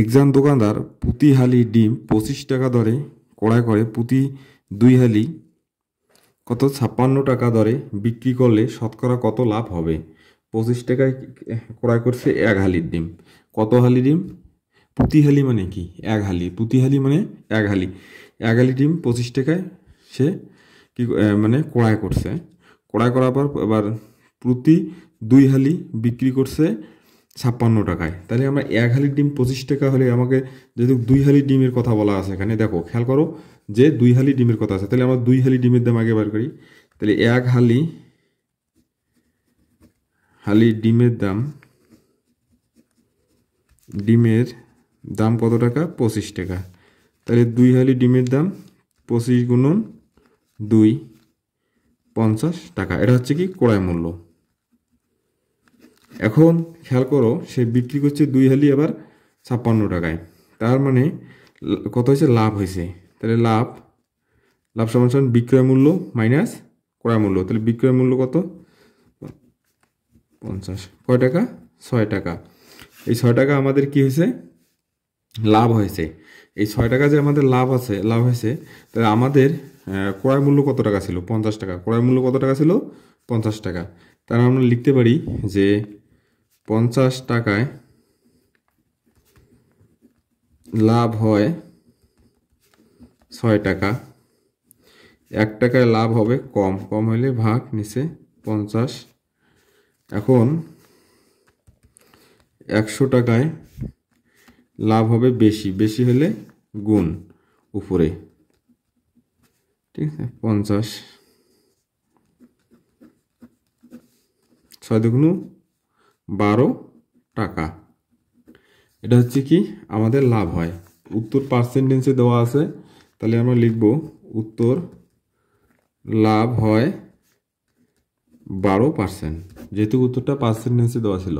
একজন দোকানদার পুঁতি হালি ডিম পঁচিশ টাকা দরে কড়াই করে পুঁতি দুই হালি কত ছাপ্পান্ন টাকা দরে বিক্রি করলে শতকরা কত লাভ হবে পঁচিশ টাকায় কড়াই করছে এক হালির ডিম কত হালি ডিম পুঁতি হালি মানে কি এক হালি পুঁতি হালি মানে এক হালি এক হালি ডিম পঁচিশ টাকায় সে কি মানে কড়াই করছে ক্রয় করার পর এবার প্রতি দুই হালি বিক্রি করছে ছাপ্পান্ন টাকায় তাহলে আমরা এক হালির ডিম পঁচিশ টাকা হলে আমাকে যেহেতু দুই হালি ডিমের কথা বলা আছে এখানে দেখো খেয়াল করো যে দুই হালি ডিমের কথা আছে তাহলে আমরা দুই হালি ডিমের দাম আগে বার করি তাহলে এক হালি হালি ডিমের দাম ডিমের দাম কত টাকা পঁচিশ টাকা তাহলে দুই হালি ডিমের দাম পঁচিশ গুণন দুই পঞ্চাশ টাকা এটা হচ্ছে কি কড়াই মূল্য এখন খেয়াল করো সে বিক্রি করছে দুই হালি আবার ছাপ্পান্ন টাকায় তার মানে কত হয়েছে লাভ হয়েছে তাহলে লাভ লাভ সমান সমান বিক্রয় মূল্য মাইনাস ক্রয় মূল্য তাহলে বিক্রয় মূল্য কত পঞ্চাশ কয় টাকা ছয় টাকা এই ছয় টাকা আমাদের কি হয়েছে লাভ হয়েছে এই ছয় টাকা যে আমাদের লাভ আছে লাভ হয়েছে তাহলে আমাদের ক্রয় মূল্য কত টাকা ছিল পঞ্চাশ টাকা ক্রয় মূল্য কত টাকা ছিল পঞ্চাশ টাকা তার মানে আমরা লিখতে পারি যে পঞ্চাশ টাকায় লাভ হয় ছয় টাকা এক টাকায় লাভ হবে কম কম হলে ভাগ নিচে পঞ্চাশ এখন একশো টাকায় লাভ হবে বেশি বেশি হলে গুণ উপরে ঠিক আছে পঞ্চাশ ছয় দুগুণ বারো টাকা এটা হচ্ছে কি আমাদের লাভ হয় উত্তর পার্সেন্টেন্সে দেওয়া আছে তাহলে আমরা লিখব উত্তর লাভ হয় বারো পার্সেন্ট যেহেতু উত্তরটা পার্সেন্টেন্সে দেওয়া ছিল